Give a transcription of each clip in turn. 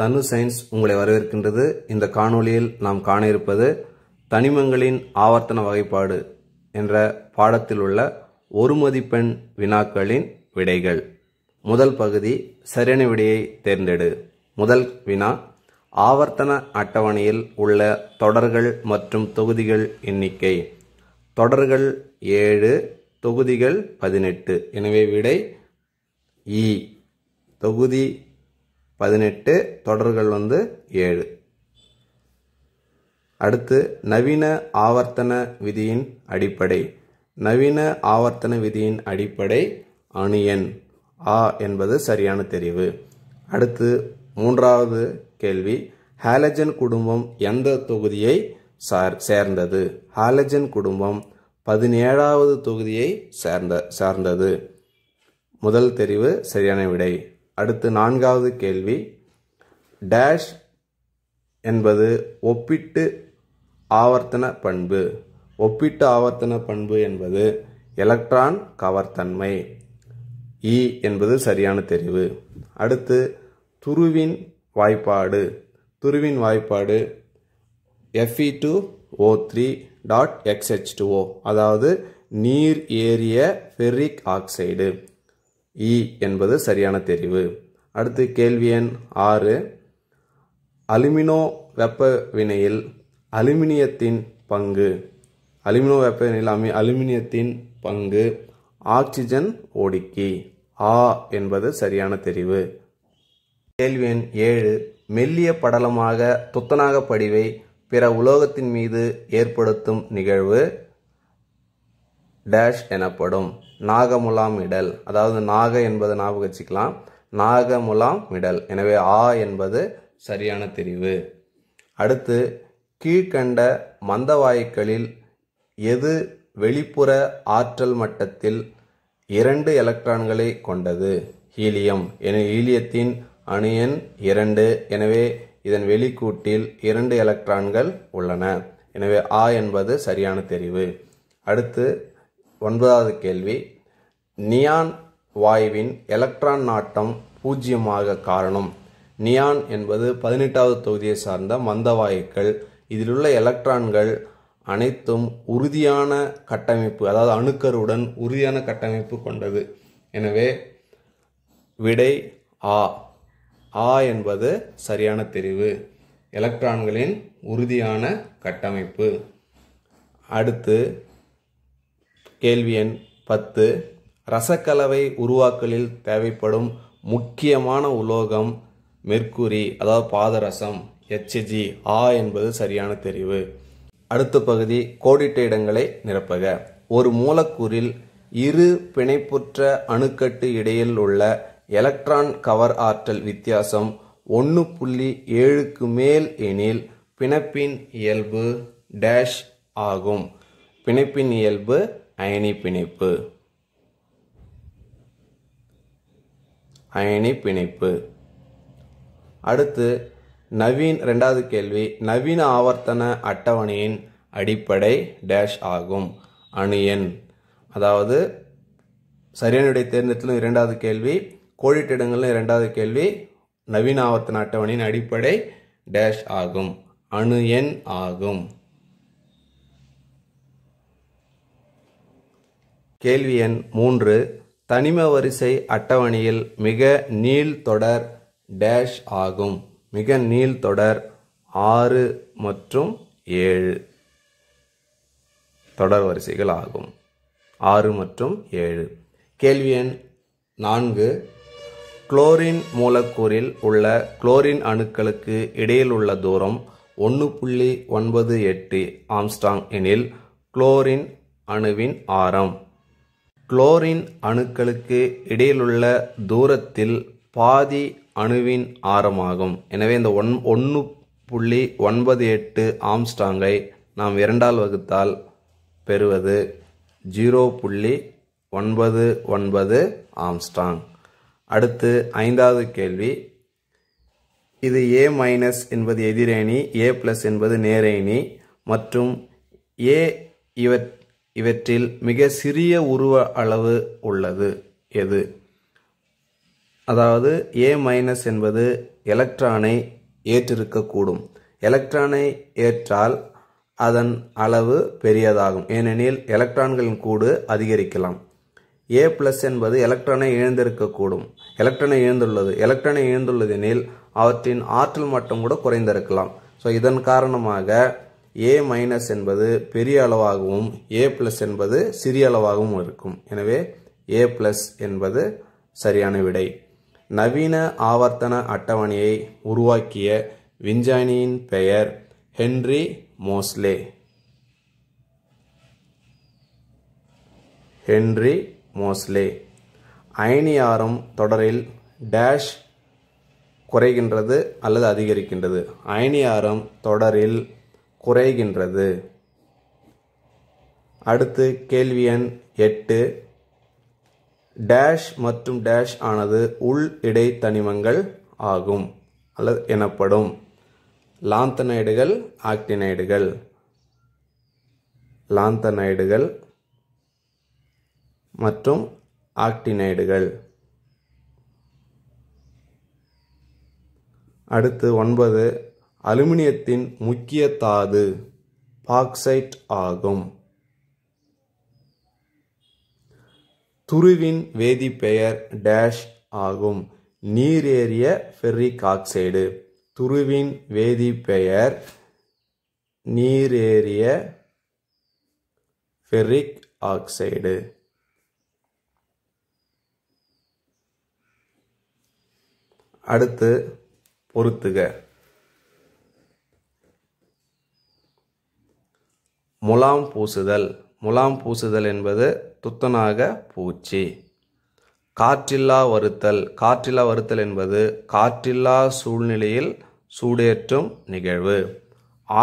தனு சயின்ஸ் உங்களை வரவேற்கின்றது இந்த காணொளியில் நாம் காண இருப்பது தனிமங்களின் ஆவர்த்தன வகைப்பாடு என்ற பாடத்தில் உள்ள ஒரு மதிப்பெண் வினாக்களின் விடைகள் முதல் பகுதி சரியான விடையை தேர்ந்தெடு முதல் வினா ஆவர்த்தன அட்டவணையில் உள்ள தொடர்கள் மற்றும் தொகுதிகள் எண்ணிக்கை தொடர்கள் ஏழு தொகுதிகள் பதினெட்டு எனவே விடை இ தொகுதி பதினெட்டு தொடர்கள் வந்து ஏழு அடுத்து நவீன ஆவர்த்தன விதியின் அடிப்படை நவீன ஆவர்த்தன விதியின் அடிப்படை அணு எண் ஆ என்பது சரியான தெரிவு அடுத்து மூன்றாவது கேள்வி ஹாலஜன் குடும்பம் எந்த தொகுதியை சார் சேர்ந்தது ஹாலஜன் குடும்பம் பதினேழாவது தொகுதியை சேர்ந்த சார்ந்தது முதல் தெரிவு சரியான விடை அடுத்து நான்காவது கேள்வி டேஷ் என்பது ஒப்பிட்டு ஆவர்த்தன பண்பு ஒப்பிட்டு ஆவர்த்தன பண்பு என்பது எலக்ட்ரான் கவர்த்தன்மை இ e என்பது சரியான தெரிவு அடுத்து துருவின் வாய்ப்பாடு துருவின் வாய்ப்பாடு F E two O three dot X H O அதாவது நீர் ஏறிய ஃபெர்ரிக் ஆக்சைடு இ என்பது சரியான தெரிவு அடுத்து கேள்வி எண் ஆறு அலுமினோ வெப்ப வினையில் அலுமினியத்தின் பங்கு அலுமினோ வெப்ப வினையில் அமி அலுமினியத்தின் பங்கு ஆக்சிஜன் ஒடுக்கி ஆ என்பது சரியான தெரிவு கேள்வி எண் ஏழு மெல்லிய படலமாக துத்தநாக படிவை பிற உலோகத்தின் மீது ஏற்படுத்தும் நிகழ்வு டேஷ் எனப்படும் நாகமுலாம் இடல் அதாவது நாக என்பதை ஞாபகம் வச்சுக்கலாம் நாகமுலாம் இடல் எனவே ஆ என்பது சரியான தெரிவு அடுத்து கீழ்கண்ட மந்தவாயுக்களில் எது வெளிப்புற ஆற்றல் மட்டத்தில் இரண்டு எலக்ட்ரான்களை கொண்டது ஹீலியம் என ஹீலியத்தின் அணு எண் இரண்டு எனவே இதன் வெளிக்கூட்டில் இரண்டு எலக்ட்ரான்கள் உள்ளன எனவே ஆ என்பது சரியான தெரிவு அடுத்து ஒன்பதாவது கேள்வி நியான் வாயுவின் எலக்ட்ரான் நாட்டம் பூஜ்ஜியமாக காரணம் நியான் என்பது பதினெட்டாவது தொகுதியை சார்ந்த மந்த இதில் இதிலுள்ள எலக்ட்ரான்கள் அனைத்தும் உறுதியான கட்டமைப்பு அதாவது அணுக்கருடன் உறுதியான கட்டமைப்பு கொண்டது எனவே விடை ஆ ஆ என்பது சரியான தெரிவு எலக்ட்ரான்களின் உறுதியான கட்டமைப்பு அடுத்து கேள்வி எண் பத்து ரசக்கலவை உருவாக்கலில் தேவைப்படும் முக்கியமான உலோகம் மெர்க்குரி அதாவது பாதரசம் எச்ஜி ஆ என்பது சரியான தெரிவு அடுத்த பகுதி கோடிட்ட இடங்களை நிரப்புக ஒரு மூலக்கூறில் இரு பிணைப்புற்ற அணுக்கட்டு இடையில் உள்ள எலக்ட்ரான் கவர் ஆற்றல் வித்தியாசம் ஒன்று புள்ளி ஏழுக்கு மேல் எனில் பிணைப்பின் இயல்பு டேஷ் ஆகும் பிணைப்பின் இயல்பு அயனி பிணைப்பு அயனி பிணைப்பு அடுத்து நவீன் ரெண்டாவது கேள்வி நவீன ஆவர்த்தன அட்டவணையின் அடிப்படை டேஷ் ஆகும் அணு எண் அதாவது சரியானுடைய தேர்ந்தெடுத்தலும் இரண்டாவது கேள்வி கோழிட்டிடங்களும் இரண்டாவது கேள்வி நவீன ஆவர்த்தன அட்டவணையின் அடிப்படை டேஷ் ஆகும் அணு எண் ஆகும் கேள்வி எண் மூன்று தனிம வரிசை அட்டவணையில் மிக நீள் தொடர் டேஷ் ஆகும் மிக நீள்தொடர் ஆறு மற்றும் ஏழு தொடர் வரிசைகள் ஆகும் ஆறு மற்றும் ஏழு கேள்வி எண் நான்கு குளோரின் மூலக்கூறில் உள்ள குளோரின் அணுக்களுக்கு இடையில் உள்ள தூரம் ஒன்று புள்ளி ஒன்பது எட்டு ஆம்ஸ்டாங் எனில் குளோரின் அணுவின் ஆரம் குளோரின் அணுக்களுக்கு இடையிலுள்ள தூரத்தில் பாதி அணுவின் ஆரமாகும் எனவே இந்த ஒன் ஒன்று புள்ளி ஒன்பது எட்டு ஆம்ஸ்டாங்கை நாம் இரண்டால் வகுத்தால் பெறுவது ஜீரோ புள்ளி ஒன்பது ஒன்பது ஆம்ஸ்டாங் அடுத்து ஐந்தாவது கேள்வி இது ஏ மைனஸ் என்பது எதிரேணி ஏ ப்ளஸ் என்பது நேரேணி மற்றும் ஏ இவற் இவற்றில் மிக சிறிய உருவ அளவு உள்ளது எது அதாவது ஏ மைனஸ் என்பது எலக்ட்ரானை ஏற்றிருக்கக்கூடும் எலக்ட்ரானை ஏற்றால் அதன் அளவு பெரியதாகும் ஏனெனில் எலக்ட்ரான்களின் கூடு அதிகரிக்கலாம் ஏ பிளஸ் என்பது எலக்ட்ரானை இழந்திருக்கக்கூடும் எலக்ட்ரானை இழந்துள்ளது எலக்ட்ரானை இழந்துள்ளதெனில் அவற்றின் ஆற்றல் மட்டம் கூட குறைந்திருக்கலாம் ஸோ இதன் காரணமாக ஏ மைனஸ் என்பது பெரிய அளவாகவும் ஏ ப்ளஸ் என்பது சிறிய அளவாகவும் இருக்கும் எனவே ஏ ப்ளஸ் என்பது சரியான விடை நவீன ஆவர்த்தன அட்டவணையை உருவாக்கிய விஞ்ஞானியின் பெயர் ஹென்றி மோஸ்லே ஹென்றி மோஸ்லே அயனியாரம் தொடரில் டேஷ் குறைகின்றது அல்லது அதிகரிக்கின்றது அயனியாரம் தொடரில் குறைகின்றது அடுத்து கேள்வி எண் எட்டு டேஷ் மற்றும் டேஷ் ஆனது உள் இடை தனிமங்கள் ஆகும் அல்லது எனப்படும் லாந்தனைடுகள் ஆக்டினைடுகள் லாந்தனைடுகள் மற்றும் ஆக்டினைடுகள் அடுத்து ஒன்பது அலுமினியத்தின் முக்கிய தாது பாக்சைட் ஆகும் துருவின் வேதிப்பெயர் டேஷ் ஆகும் நீரேறிய ஃபெர்ரிக் ஆக்சைடு துருவின் வேதிப்பெயர் நீரேறிய ஃபெர்ரிக் ஆக்சைடு அடுத்து பொருத்துக முலாம் பூசுதல் முலாம் பூசுதல் என்பது துத்தனாக பூச்சி காற்றில்லா வருத்தல் காற்றில்லா வருத்தல் என்பது காற்றில்லா சூழ்நிலையில் சூடேற்றும் நிகழ்வு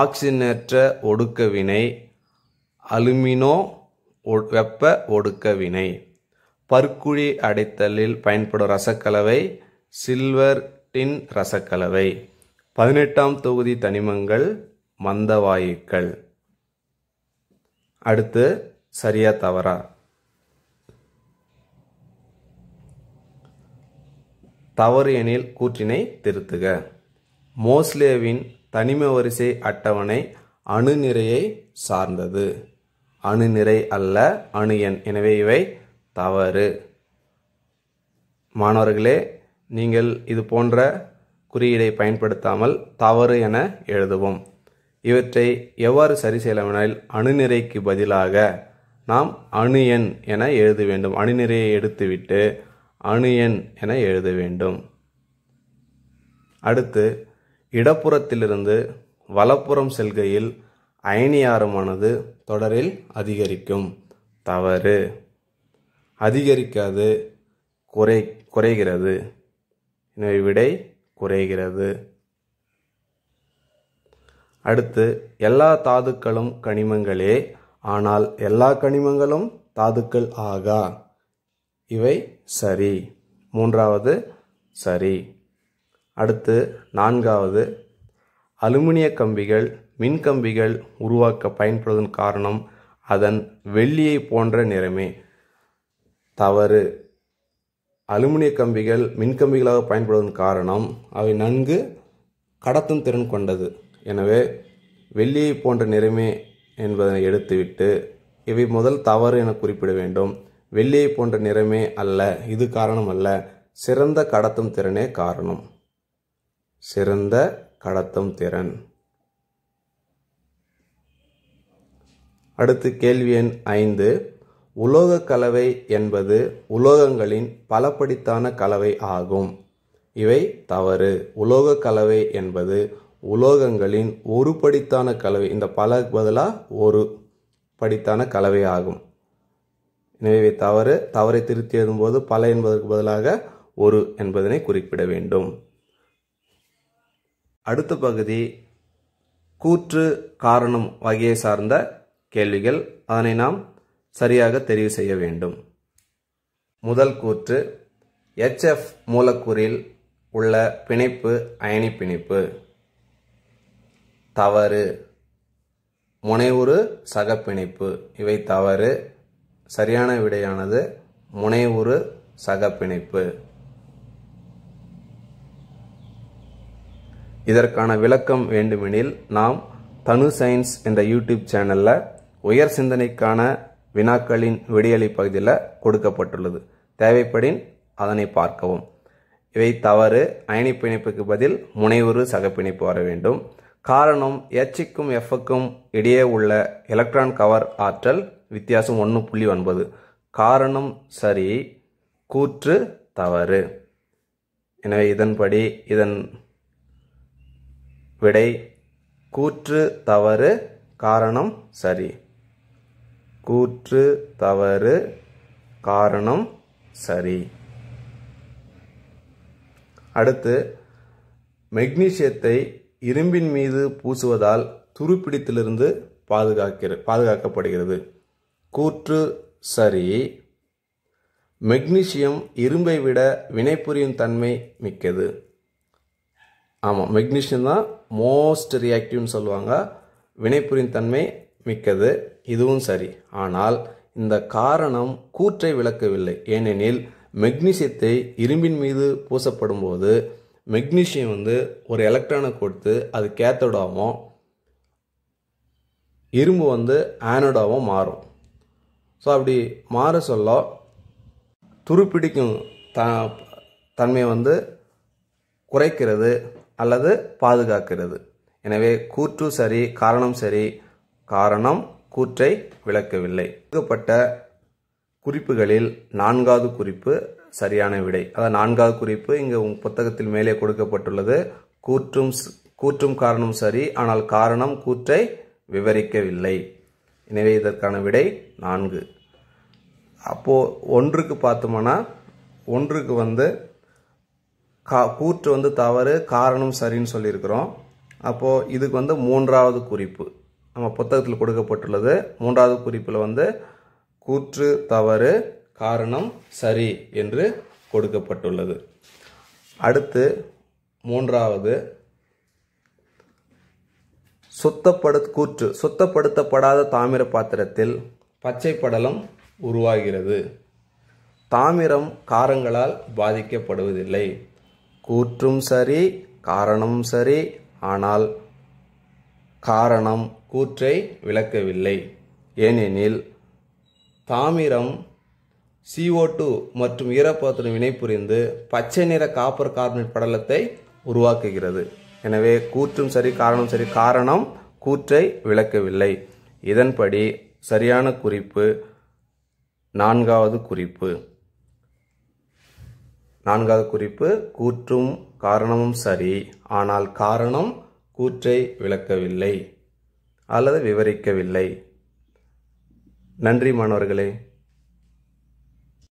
ஆக்சிஜனேற்ற ஒடுக்க வினை அலுமினோ வெப்ப ஒடுக்க வினை பற்குழி அடைத்தலில் பயன்படும் ரசக்கலவை சில்வர் டின் ரசக்கலவை பதினெட்டாம் தொகுதி தனிமங்கள் மந்தவாயுக்கள் அடுத்து சரியா தவறா தவறு எனில் கூற்றினை திருத்துக மோஸ்லேவின் தனிம வரிசை அட்டவணை அணுநிறையை சார்ந்தது அணுநிறை அல்ல அணு எண் எனவே இவை தவறு மாணவர்களே நீங்கள் இது போன்ற குறியீடை பயன்படுத்தாமல் தவறு என எழுதுவோம் இவற்றை எவ்வாறு சரி செய்யலாமெனில் அணுநிறைக்கு பதிலாக நாம் அணு எண் என எழுத வேண்டும் அணுநிறையை எடுத்துவிட்டு அணு எண் என எழுத வேண்டும் அடுத்து இடப்புறத்திலிருந்து வலப்புறம் செல்கையில் அயனியாரமானது தொடரில் அதிகரிக்கும் தவறு அதிகரிக்காது குறை குறைகிறது எனவே விடை குறைகிறது அடுத்து எல்லா தாதுக்களும் கனிமங்களே ஆனால் எல்லா கனிமங்களும் தாதுக்கள் ஆகா இவை சரி மூன்றாவது சரி அடுத்து நான்காவது அலுமினிய கம்பிகள் மின்கம்பிகள் உருவாக்க பயன்படுவதன் காரணம் அதன் வெள்ளியை போன்ற நிறமே தவறு அலுமினிய கம்பிகள் மின்கம்பிகளாக பயன்படுவதன் காரணம் அவை நன்கு கடத்தும் திறன் கொண்டது எனவே வெள்ளியை போன்ற நிறமே என்பதனை எடுத்துவிட்டு இவை முதல் தவறு என குறிப்பிட வேண்டும் வெள்ளியை போன்ற நிறமே அல்ல இது காரணம் அல்ல சிறந்த கடத்தும் திறனே காரணம் சிறந்த கடத்தும் திறன் அடுத்து கேள்வி எண் ஐந்து உலோக கலவை என்பது உலோகங்களின் பலப்படித்தான கலவை ஆகும் இவை தவறு உலோக கலவை என்பது உலோகங்களின் ஒரு படித்தான கலவை இந்த பல பதிலாக ஒரு படித்தான கலவை ஆகும் எனவே தவறு தவறை திருத்தி எழுதும்போது பல என்பதற்கு பதிலாக ஒரு என்பதனை குறிப்பிட வேண்டும் அடுத்த பகுதி கூற்று காரணம் வகையை சார்ந்த கேள்விகள் அதனை நாம் சரியாக தெரிவு செய்ய வேண்டும் முதல் கூற்று எச்எஃப் மூலக்கூறில் உள்ள பிணைப்பு அயனி பிணைப்பு தவறு முனைவுறு சகப்பிணைப்பு இவை தவறு சரியான விடையானது முனைவுறு சகப்பிணைப்பு இதற்கான விளக்கம் வேண்டுமெனில் நாம் தனு சயின்ஸ் என்ற யூடியூப் சேனலில் உயர் சிந்தனைக்கான வினாக்களின் விடியலை பகுதியில் கொடுக்கப்பட்டுள்ளது தேவைப்படின் அதனை பார்க்கவும் இவை தவறு அயனிப்பிணைப்புக்கு பதில் முனைவுறு சகப்பிணைப்பு வர வேண்டும் காரணம் எச்சுக்கும் எஃப்க்கும் இடையே உள்ள எலக்ட்ரான் கவர் ஆற்றல் வித்தியாசம் ஒன்று புள்ளி ஒன்பது காரணம் சரி கூற்று தவறு எனவே இதன்படி இதன் விடை கூற்று தவறு காரணம் சரி கூற்று தவறு காரணம் சரி அடுத்து மெக்னீசியத்தை இரும்பின் மீது பூசுவதால் துருப்பிடித்திலிருந்து பாதுகாக்கிற பாதுகாக்கப்படுகிறது கூற்று சரி மெக்னீசியம் இரும்பை விட வினைபுரியும் தன்மை மிக்கது ஆமாம் மெக்னீஷியம் தான் மோஸ்ட் ரியாக்டிவ்னு சொல்லுவாங்க வினைபுரியும் தன்மை மிக்கது இதுவும் சரி ஆனால் இந்த காரணம் கூற்றை விளக்கவில்லை ஏனெனில் மெக்னீசியத்தை இரும்பின் மீது பூசப்படும் போது மெக்னீஷியம் வந்து ஒரு எலக்ட்ரானை கொடுத்து அது கேத்தோடாவும் இரும்பு வந்து ஆனோடாவும் மாறும் ஸோ அப்படி மாற சொல்ல துருப்பிடிக்கும் த தன்மையை வந்து குறைக்கிறது அல்லது பாதுகாக்கிறது எனவே கூற்று சரி காரணம் சரி காரணம் கூற்றை விளக்கவில்லை கொடுக்கப்பட்ட குறிப்புகளில் நான்காவது குறிப்பு சரியான விடை அதான் நான்காவது குறிப்பு இங்கே உங்கள் புத்தகத்தில் மேலே கொடுக்கப்பட்டுள்ளது கூற்றும் கூற்றும் காரணம் சரி ஆனால் காரணம் கூற்றை விவரிக்கவில்லை எனவே இதற்கான விடை நான்கு அப்போது ஒன்றுக்கு பார்த்தோம்னா ஒன்றுக்கு வந்து கா கூற்று வந்து தவறு காரணம் சரின்னு சொல்லியிருக்கிறோம் அப்போது இதுக்கு வந்து மூன்றாவது குறிப்பு நம்ம புத்தகத்தில் கொடுக்கப்பட்டுள்ளது மூன்றாவது குறிப்பில் வந்து கூற்று தவறு காரணம் சரி என்று கொடுக்கப்பட்டுள்ளது அடுத்து மூன்றாவது சுத்தப்படு கூற்று சுத்தப்படுத்தப்படாத தாமிர பாத்திரத்தில் பச்சை படலம் உருவாகிறது தாமிரம் காரங்களால் பாதிக்கப்படுவதில்லை கூற்றும் சரி காரணம் சரி ஆனால் காரணம் கூற்றை விளக்கவில்லை ஏனெனில் தாமிரம் சிஓ டூ மற்றும் ஈரப்பதத்துடன் வினைபுரிந்து பச்சை நிற காப்பர் கார்பனேட் படலத்தை உருவாக்குகிறது எனவே கூற்றும் சரி காரணம் சரி காரணம் கூற்றை விளக்கவில்லை இதன்படி சரியான குறிப்பு நான்காவது குறிப்பு நான்காவது குறிப்பு கூற்றும் காரணமும் சரி ஆனால் காரணம் கூற்றை விளக்கவில்லை அல்லது விவரிக்கவில்லை நன்றி மாணவர்களே